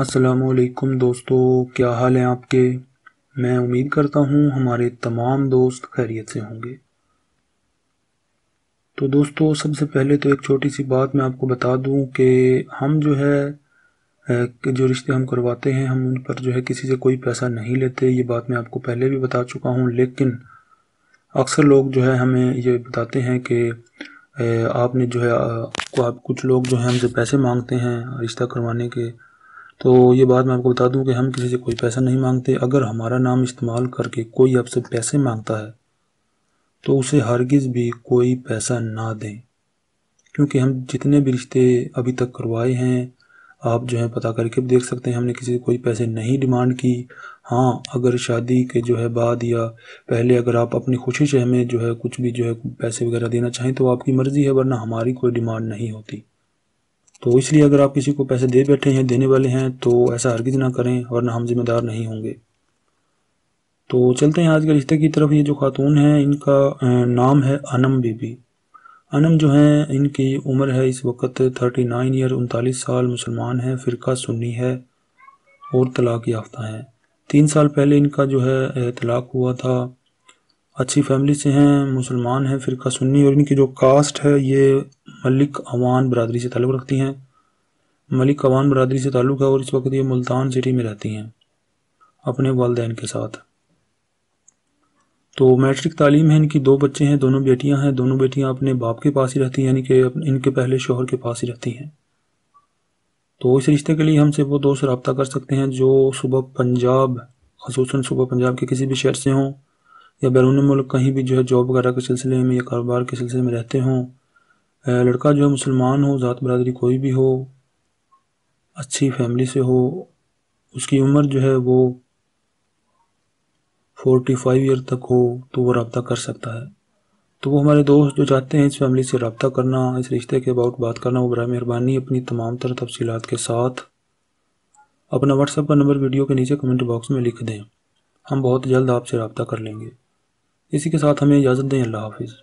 असलकुम दोस्तों क्या हाल है आपके मैं उम्मीद करता हूँ हमारे तमाम दोस्त खैरियत से होंगे तो दोस्तों सबसे पहले तो एक छोटी सी बात मैं आपको बता दूँ कि हम जो है कि जो रिश्ते हम करवाते हैं हम उन पर जो है किसी से कोई पैसा नहीं लेते ये बात मैं आपको पहले भी बता चुका हूँ लेकिन अक्सर लोग जो है हमें ये बताते हैं कि आपने जो है आप कुछ लोग जो है हमसे पैसे मांगते हैं रिश्ता करवाने के तो ये बात मैं आपको बता दूं कि हम किसी से कोई पैसा नहीं मांगते अगर हमारा नाम इस्तेमाल करके कोई आपसे पैसे मांगता है तो उसे हरगिज़ भी कोई पैसा ना दें क्योंकि हम जितने भी रिश्ते अभी तक करवाए हैं आप जो है पता करके भी देख सकते हैं हमने किसी से कोई पैसे नहीं डिमांड की हाँ अगर शादी के जो है बाद या पहले अगर आप अपनी खुशी से हमें जो है कुछ भी जो है पैसे वगैरह देना चाहें तो आपकी मर्ज़ी है वरना हमारी कोई डिमांड नहीं होती तो इसलिए अगर आप किसी को पैसे दे बैठे हैं देने वाले हैं तो ऐसा हरगिज ना करें वरना हम जिम्मेदार नहीं होंगे तो चलते हैं आज के रिश्ते की तरफ ये जो खातून हैं इनका नाम है अनम बीबी अनम जो हैं इनकी उम्र है इस वक्त थर्टी नाइन ईयर उनतालीस साल मुसलमान हैं फ़िरका सुन्नी है और तलाक याफ्ता हैं तीन साल पहले इनका जो है तलाक हुआ था अच्छी फैमिली से हैं मुसलमान हैं फ़िरका सुन्नी और इनकी जो कास्ट है ये मलिक अवान बरदरी से ताल्लुक़ रखती हैं मलिक अवान बरदरी से ताल्लुक़ है और इस वक्त ये मुल्तान सिटी में रहती हैं अपने वालदेन के साथ तो मैट्रिक तालीम है इनकी दो बच्चे हैं दोनों बेटियां हैं दोनों बेटियां अपने बाप के पास ही रहती हैं यानी कि इनके पहले शोहर के पास ही रहती हैं तो इस रिश्ते के लिए हमसे वो दोस्त रबता कर सकते हैं जो सुबह पंजाब खसूस सुबह पंजाब के किसी भी शहर से हों या बैरून मुल्क कहीं भी जो है जॉब वगैरह के सिलसिले में या कारोबार के सिलसिले में रहते हों लड़का जो है मुसलमान हो ज़ात बरदरी कोई भी हो अच्छी फैमिली से हो उसकी उम्र जो है वो फोर्टी फाइव ईयर तक हो तो वो रबता कर सकता है तो वो हमारे दोस्त जो चाहते हैं इस फैमिली से रबता करना इस रिश्ते के अबाउट बात करना वो बर मेहरबानी अपनी तमाम तरह तफसीत के साथ अपना व्हाट्सएप का नंबर वीडियो के नीचे कमेंट बॉक्स में लिख दें हम बहुत जल्द आपसे रबता कर लेंगे इसी के साथ हमें इजाज़त दें अल्लाह हाफिज़